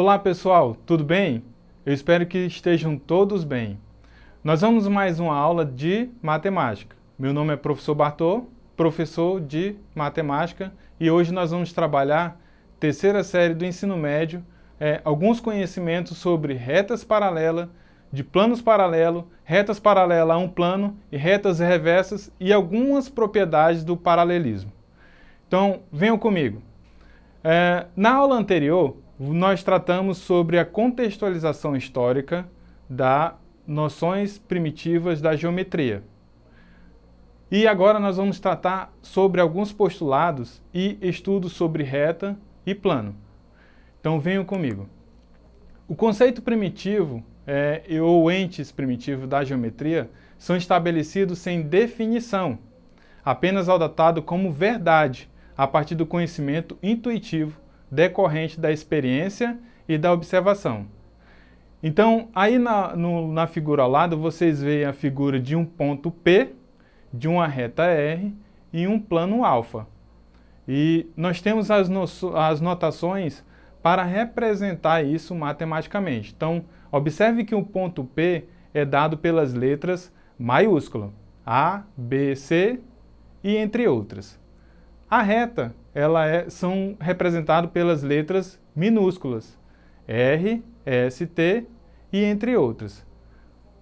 Olá pessoal, tudo bem? Eu espero que estejam todos bem. Nós vamos mais uma aula de matemática. Meu nome é professor Bartô, professor de matemática, e hoje nós vamos trabalhar terceira série do ensino médio, é, alguns conhecimentos sobre retas paralelas, de planos paralelos, retas paralelas a um plano e retas reversas e algumas propriedades do paralelismo. Então, venham comigo. É, na aula anterior, nós tratamos sobre a contextualização histórica das noções primitivas da geometria. E agora nós vamos tratar sobre alguns postulados e estudos sobre reta e plano. Então venham comigo. O conceito primitivo é, ou entes primitivo da geometria são estabelecidos sem definição, apenas ao datado como verdade, a partir do conhecimento intuitivo decorrente da experiência e da observação. Então, aí na, no, na figura ao lado, vocês veem a figura de um ponto P, de uma reta R e um plano alfa. E nós temos as, no, as notações para representar isso matematicamente. Então, observe que o ponto P é dado pelas letras maiúsculas A, B, C e entre outras. A reta ela é, são representados pelas letras minúsculas, R, S, T e entre outras.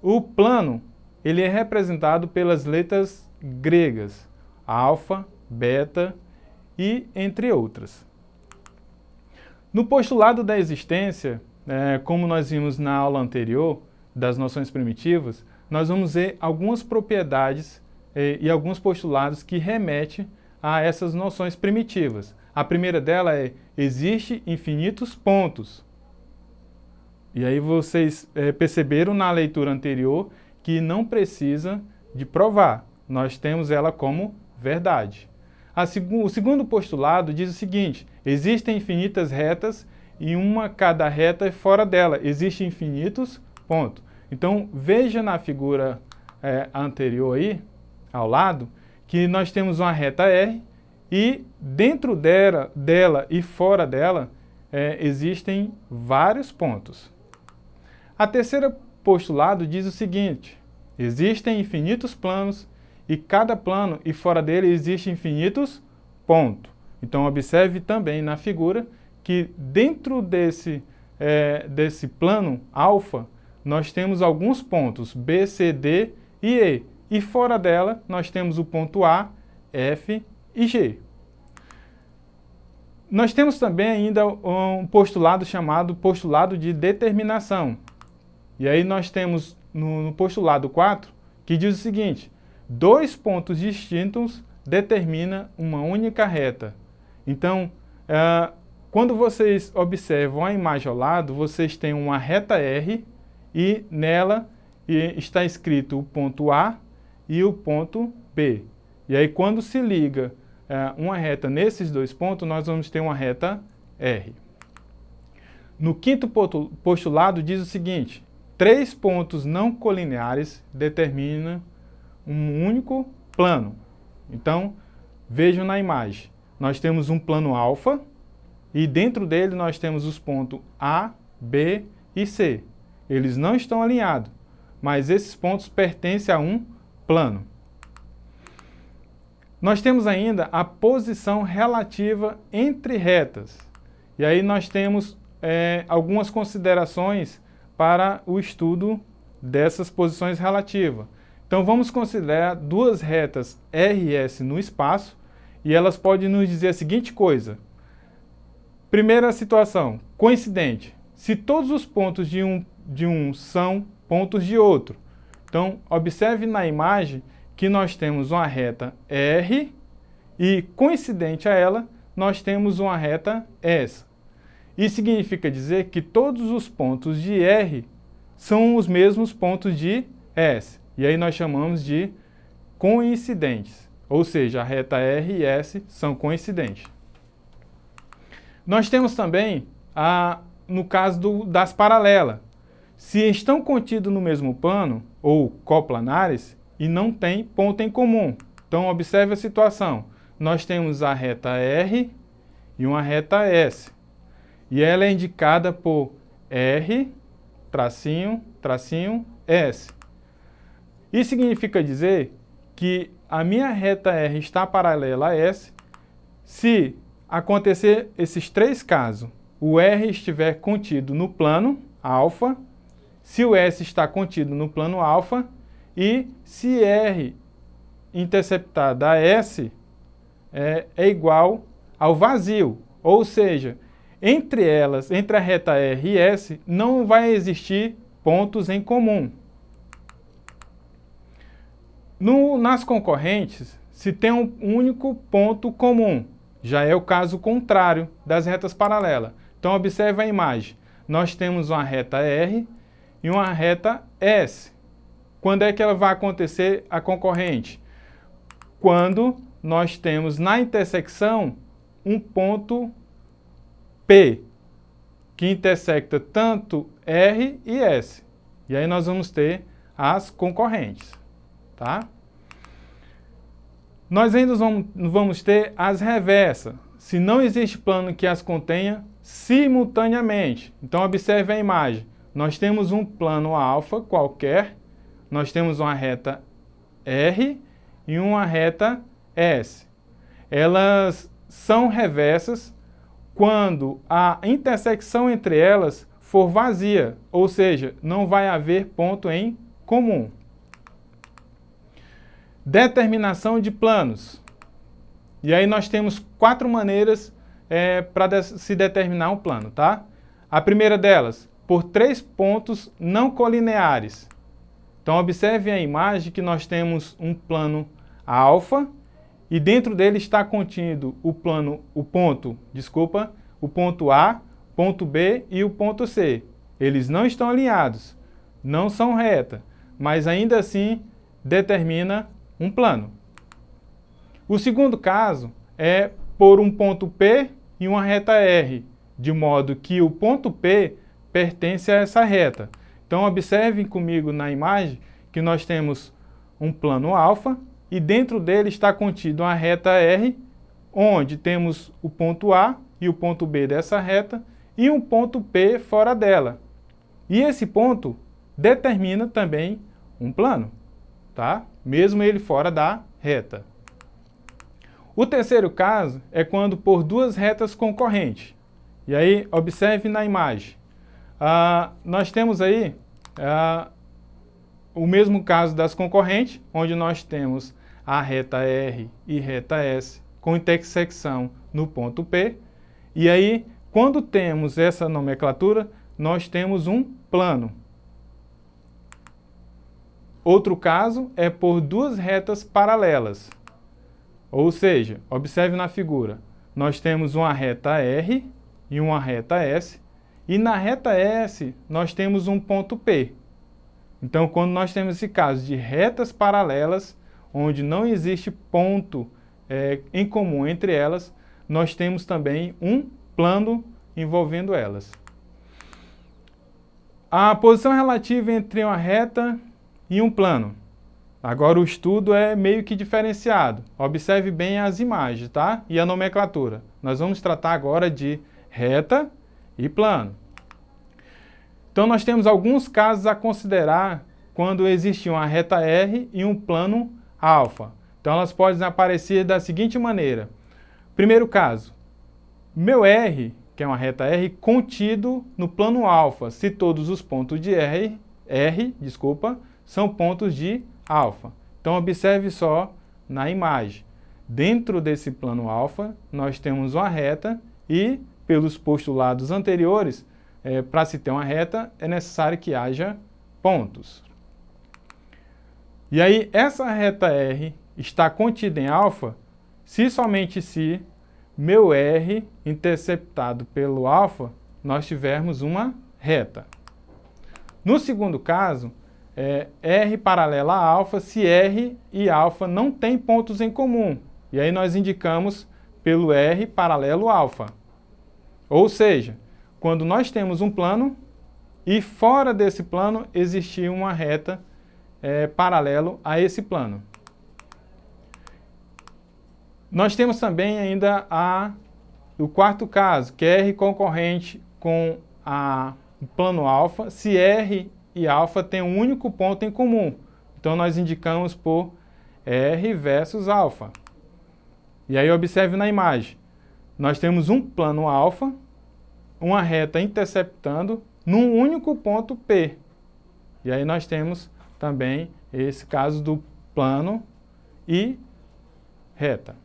O plano, ele é representado pelas letras gregas, alfa, beta e entre outras. No postulado da existência, é, como nós vimos na aula anterior, das noções primitivas, nós vamos ver algumas propriedades é, e alguns postulados que remetem a essas noções primitivas. A primeira dela é existe infinitos pontos. E aí vocês é, perceberam na leitura anterior que não precisa de provar. Nós temos ela como verdade. Seg o segundo postulado diz o seguinte: existem infinitas retas e uma cada reta é fora dela. Existem infinitos pontos. Então veja na figura é, anterior aí, ao lado, que nós temos uma reta R e dentro dela, dela e fora dela é, existem vários pontos. A terceira postulado diz o seguinte, existem infinitos planos e cada plano e fora dele existem infinitos pontos. Então observe também na figura que dentro desse, é, desse plano alfa nós temos alguns pontos B, C, D e E e fora dela nós temos o ponto A, F e G. Nós temos também ainda um postulado chamado postulado de determinação. E aí nós temos no postulado 4 que diz o seguinte, dois pontos distintos determina uma única reta. Então, uh, quando vocês observam a imagem ao lado, vocês têm uma reta R e nela está escrito o ponto A, e o ponto P. E aí, quando se liga é, uma reta nesses dois pontos, nós vamos ter uma reta R. No quinto postulado diz o seguinte, três pontos não colineares determinam um único plano. Então, vejam na imagem, nós temos um plano alfa e dentro dele nós temos os pontos A, B e C. Eles não estão alinhados, mas esses pontos pertencem a um plano. Nós temos ainda a posição relativa entre retas. E aí nós temos é, algumas considerações para o estudo dessas posições relativas. Então vamos considerar duas retas RS no espaço e elas podem nos dizer a seguinte coisa. Primeira situação, coincidente. Se todos os pontos de um, de um são pontos de outro, então, observe na imagem que nós temos uma reta R e, coincidente a ela, nós temos uma reta S. Isso significa dizer que todos os pontos de R são os mesmos pontos de S. E aí nós chamamos de coincidentes, ou seja, a reta R e S são coincidentes. Nós temos também, a, no caso do, das paralelas, se estão contidos no mesmo plano, ou coplanares, e não têm ponto em comum. Então, observe a situação. Nós temos a reta R e uma reta S. E ela é indicada por R, tracinho, tracinho, S. Isso significa dizer que a minha reta R está paralela a S se acontecer esses três casos. O R estiver contido no plano, alfa, se o S está contido no plano alfa e se R interceptada a S é, é igual ao vazio, ou seja, entre elas, entre a reta R e S, não vai existir pontos em comum. No, nas concorrentes, se tem um único ponto comum, já é o caso contrário das retas paralelas. Então, observe a imagem. Nós temos uma reta R e uma reta S. Quando é que ela vai acontecer a concorrente? Quando nós temos na intersecção um ponto P, que intersecta tanto R e S. E aí nós vamos ter as concorrentes, tá? Nós ainda vamos, vamos ter as reversas, se não existe plano que as contenha simultaneamente. Então observe a imagem. Nós temos um plano alfa qualquer, nós temos uma reta R e uma reta S. Elas são reversas quando a intersecção entre elas for vazia, ou seja, não vai haver ponto em comum. Determinação de planos. E aí nós temos quatro maneiras é, eh, para se determinar um plano, tá? A primeira delas, por três pontos não colineares. Então, observe a imagem que nós temos um plano alfa e dentro dele está contido o plano, o ponto, desculpa, o ponto A, ponto B e o ponto C. Eles não estão alinhados, não são reta, mas ainda assim determina um plano. O segundo caso é por um ponto P e uma reta R, de modo que o ponto P pertence a essa reta. Então, observem comigo na imagem que nós temos um plano alfa e dentro dele está contido uma reta R, onde temos o ponto A e o ponto B dessa reta e um ponto P fora dela. E esse ponto determina também um plano, tá? mesmo ele fora da reta. O terceiro caso é quando por duas retas concorrentes. E aí, observe na imagem. Ah, nós temos aí ah, o mesmo caso das concorrentes, onde nós temos a reta R e reta S com intersecção no ponto P. E aí, quando temos essa nomenclatura, nós temos um plano. Outro caso é por duas retas paralelas. Ou seja, observe na figura, nós temos uma reta R e uma reta S, e na reta S, nós temos um ponto P. Então, quando nós temos esse caso de retas paralelas, onde não existe ponto é, em comum entre elas, nós temos também um plano envolvendo elas. A posição relativa entre uma reta e um plano. Agora o estudo é meio que diferenciado. Observe bem as imagens, tá? E a nomenclatura. Nós vamos tratar agora de reta e plano. Então, nós temos alguns casos a considerar quando existe uma reta R e um plano alfa. Então, elas podem aparecer da seguinte maneira. Primeiro caso, meu R, que é uma reta R, contido no plano alfa, se todos os pontos de R, R desculpa, são pontos de alfa. Então, observe só na imagem. Dentro desse plano alfa, nós temos uma reta e pelos postulados anteriores, é, para se ter uma reta, é necessário que haja pontos. E aí, essa reta R está contida em alfa se somente se meu R interceptado pelo alfa nós tivermos uma reta. No segundo caso, é R paralela a alfa se R e alfa não têm pontos em comum. E aí nós indicamos pelo R paralelo alfa. Ou seja, quando nós temos um plano e fora desse plano existir uma reta é, paralelo a esse plano. Nós temos também ainda a, o quarto caso, que é R concorrente com a, o plano alfa, se R e alfa têm um único ponto em comum. Então, nós indicamos por R versus alfa. E aí, observe na imagem. Nós temos um plano alfa, uma reta interceptando num único ponto P. E aí nós temos também esse caso do plano e reta.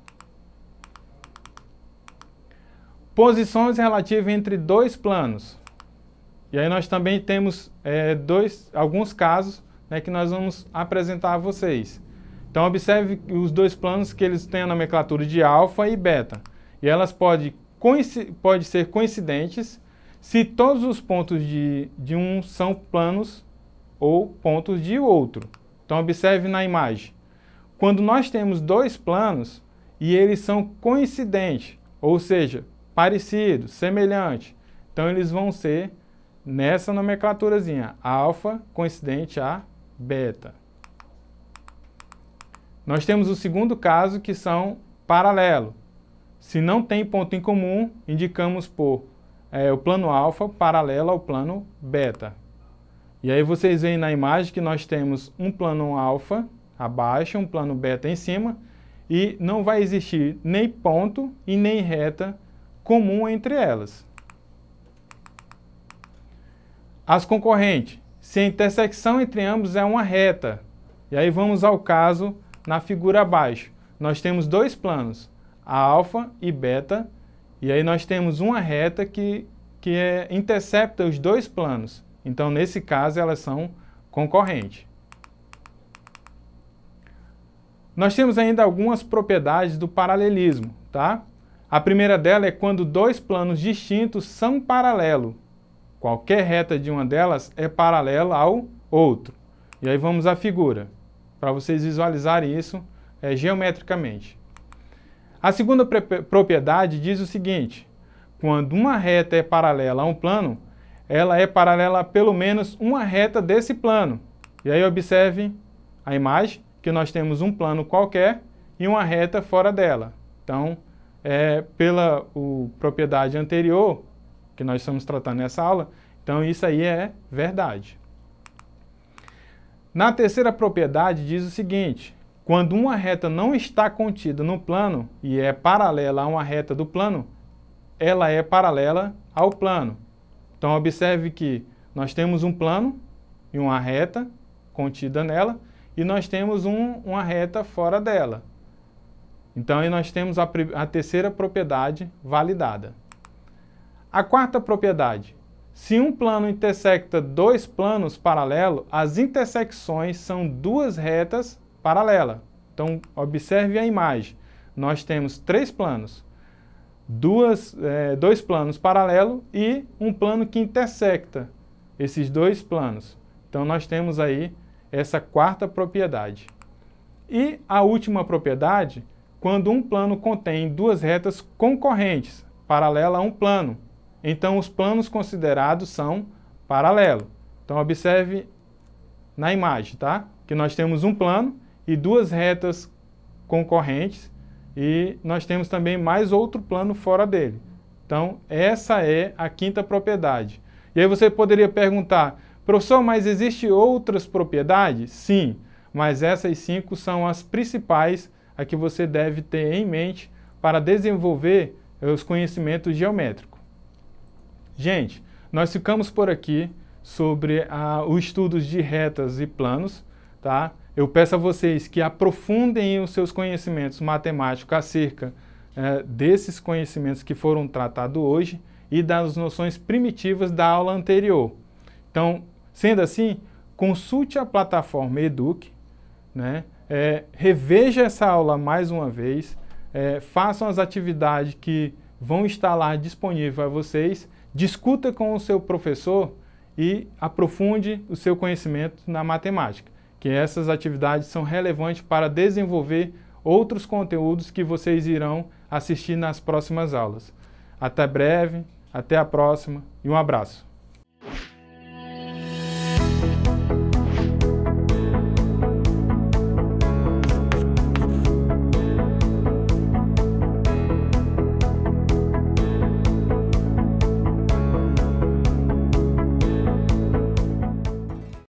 Posições relativas entre dois planos. E aí nós também temos é, dois, alguns casos né, que nós vamos apresentar a vocês. Então observe os dois planos que eles têm a nomenclatura de alfa e beta. E elas podem pode ser coincidentes se todos os pontos de, de um são planos ou pontos de outro. Então, observe na imagem. Quando nós temos dois planos e eles são coincidentes, ou seja, parecidos, semelhantes, então eles vão ser nessa nomenclaturazinha, alfa coincidente a beta. Nós temos o segundo caso que são paralelo. Se não tem ponto em comum, indicamos por é, o plano alfa paralelo ao plano beta. E aí vocês veem na imagem que nós temos um plano alfa abaixo, um plano beta em cima, e não vai existir nem ponto e nem reta comum entre elas. As concorrentes. Se a intersecção entre ambos é uma reta, e aí vamos ao caso na figura abaixo. Nós temos dois planos, a alfa e beta, e aí nós temos uma reta que, que é, intercepta os dois planos. Então, nesse caso, elas são concorrentes. Nós temos ainda algumas propriedades do paralelismo, tá? A primeira dela é quando dois planos distintos são paralelos. Qualquer reta de uma delas é paralela ao outro. E aí vamos à figura, para vocês visualizarem isso é, geometricamente. A segunda propriedade diz o seguinte: quando uma reta é paralela a um plano, ela é paralela a pelo menos uma reta desse plano. E aí observe a imagem, que nós temos um plano qualquer e uma reta fora dela. Então, é, pela o, propriedade anterior, que nós estamos tratando nessa aula, então isso aí é verdade. Na terceira propriedade diz o seguinte, quando uma reta não está contida no plano e é paralela a uma reta do plano, ela é paralela ao plano. Então, observe que nós temos um plano e uma reta contida nela, e nós temos um, uma reta fora dela. Então, aí nós temos a, a terceira propriedade validada. A quarta propriedade. Se um plano intersecta dois planos paralelos, as intersecções são duas retas paralela. Então, observe a imagem. Nós temos três planos. Duas, é, dois planos paralelos e um plano que intersecta esses dois planos. Então, nós temos aí essa quarta propriedade. E a última propriedade, quando um plano contém duas retas concorrentes, paralela a um plano. Então, os planos considerados são paralelos. Então, observe na imagem, tá? Que nós temos um plano e duas retas concorrentes e nós temos também mais outro plano fora dele. Então, essa é a quinta propriedade. E aí você poderia perguntar, professor, mas existe outras propriedades? Sim, mas essas cinco são as principais a que você deve ter em mente para desenvolver os conhecimentos geométricos. Gente, nós ficamos por aqui sobre ah, os estudos de retas e planos, tá? eu peço a vocês que aprofundem os seus conhecimentos matemáticos acerca é, desses conhecimentos que foram tratados hoje e das noções primitivas da aula anterior. Então, sendo assim, consulte a plataforma Eduque, né? É, reveja essa aula mais uma vez, é, façam as atividades que vão estar lá disponíveis a vocês, discuta com o seu professor e aprofunde o seu conhecimento na matemática que essas atividades são relevantes para desenvolver outros conteúdos que vocês irão assistir nas próximas aulas. Até breve, até a próxima e um abraço.